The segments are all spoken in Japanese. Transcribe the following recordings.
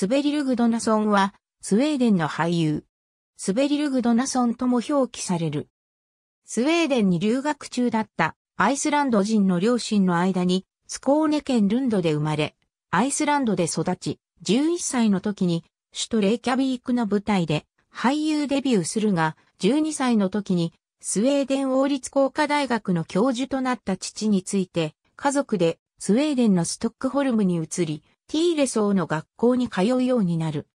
スベリルグドナソンは、スウェーデンの俳優。スベリルグドナソンとも表記される。スウェーデンに留学中だったアイスランド人の両親の間に、スコーネ県ルンドで生まれ、アイスランドで育ち、11歳の時に、首都レイキャビークの舞台で俳優デビューするが、12歳の時に、スウェーデン王立工科大学の教授となった父について、家族でスウェーデンのストックホルムに移り、ティーレソーの学校に通うようになる。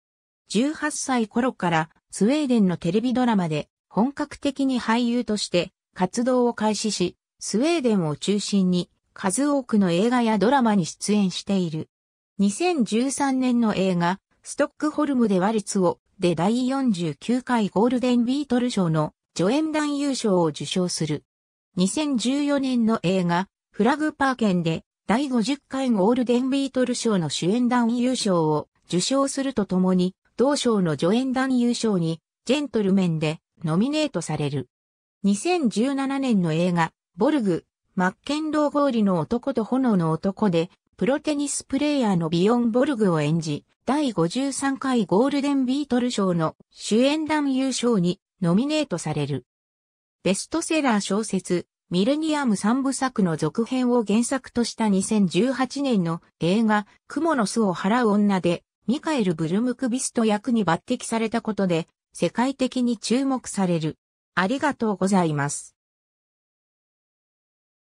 18歳頃からスウェーデンのテレビドラマで本格的に俳優として活動を開始し、スウェーデンを中心に数多くの映画やドラマに出演している。2013年の映画、ストックホルムでワルツを、で第49回ゴールデンビートル賞の助演男優賞を受賞する。2014年の映画、フラグパーケンで第50回ゴールデンビートル賞の主演団優勝を受賞するとともに、同賞の助演団優勝に、ジェントルメンでノミネートされる。2017年の映画、ボルグ、マッケンローゴーリの男と炎の男で、プロテニスプレーヤーのビヨン・ボルグを演じ、第53回ゴールデンビートル賞の主演団優勝にノミネートされる。ベストセラー小説、ミレニアム三部作の続編を原作とした2018年の映画、雲の巣を払う女で、ミカエル・ブルムクビスト役に抜擢されたことで、世界的に注目される。ありがとうございます。